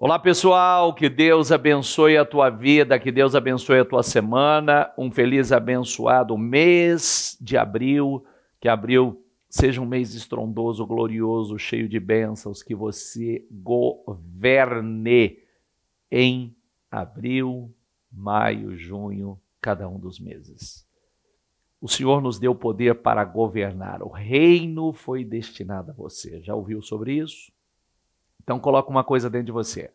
Olá pessoal, que Deus abençoe a tua vida, que Deus abençoe a tua semana, um feliz abençoado mês de abril, que abril seja um mês estrondoso, glorioso, cheio de bênçãos, que você governe em abril, maio, junho, cada um dos meses. O Senhor nos deu poder para governar, o reino foi destinado a você. Já ouviu sobre isso? Então coloca uma coisa dentro de você.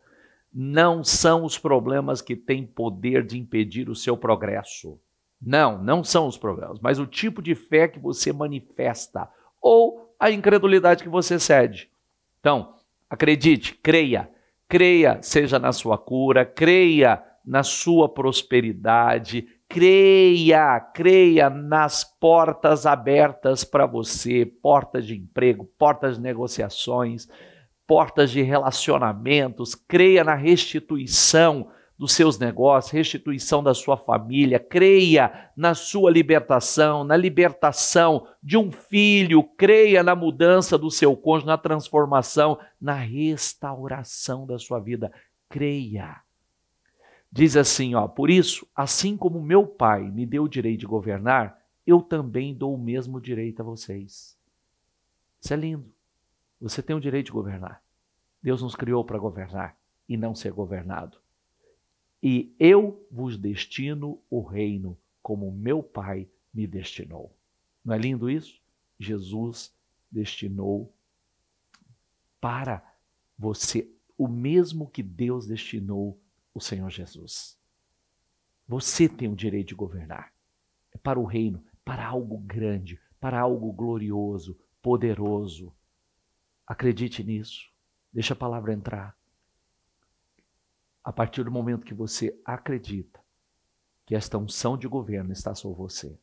Não são os problemas que têm poder de impedir o seu progresso. Não, não são os problemas, mas o tipo de fé que você manifesta ou a incredulidade que você cede. Então, acredite, creia. Creia, seja na sua cura, creia na sua prosperidade, creia, creia nas portas abertas para você, portas de emprego, portas de negociações portas de relacionamentos, creia na restituição dos seus negócios, restituição da sua família, creia na sua libertação, na libertação de um filho, creia na mudança do seu cônjuge, na transformação, na restauração da sua vida. Creia. Diz assim, ó, por isso, assim como meu pai me deu o direito de governar, eu também dou o mesmo direito a vocês. Isso é lindo. Você tem o direito de governar. Deus nos criou para governar e não ser governado. E eu vos destino o reino como meu Pai me destinou. Não é lindo isso? Jesus destinou para você o mesmo que Deus destinou o Senhor Jesus. Você tem o direito de governar. É para o reino, para algo grande, para algo glorioso, poderoso. Acredite nisso. Deixa a palavra entrar. A partir do momento que você acredita que esta unção de governo está sobre você,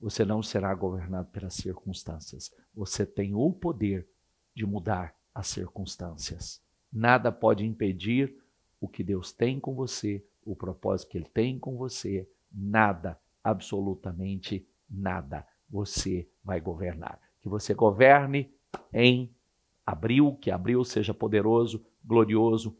você não será governado pelas circunstâncias. Você tem o poder de mudar as circunstâncias. Nada pode impedir o que Deus tem com você, o propósito que Ele tem com você. Nada, absolutamente nada. Você vai governar. Que você governe em abril, que abril seja poderoso, glorioso,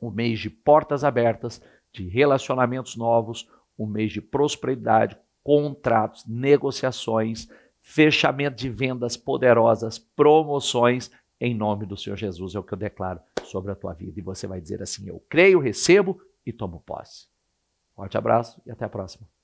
um mês de portas abertas, de relacionamentos novos, um mês de prosperidade, contratos, negociações, fechamento de vendas poderosas, promoções, em nome do Senhor Jesus, é o que eu declaro sobre a tua vida. E você vai dizer assim: Eu creio, recebo e tomo posse. Forte abraço e até a próxima.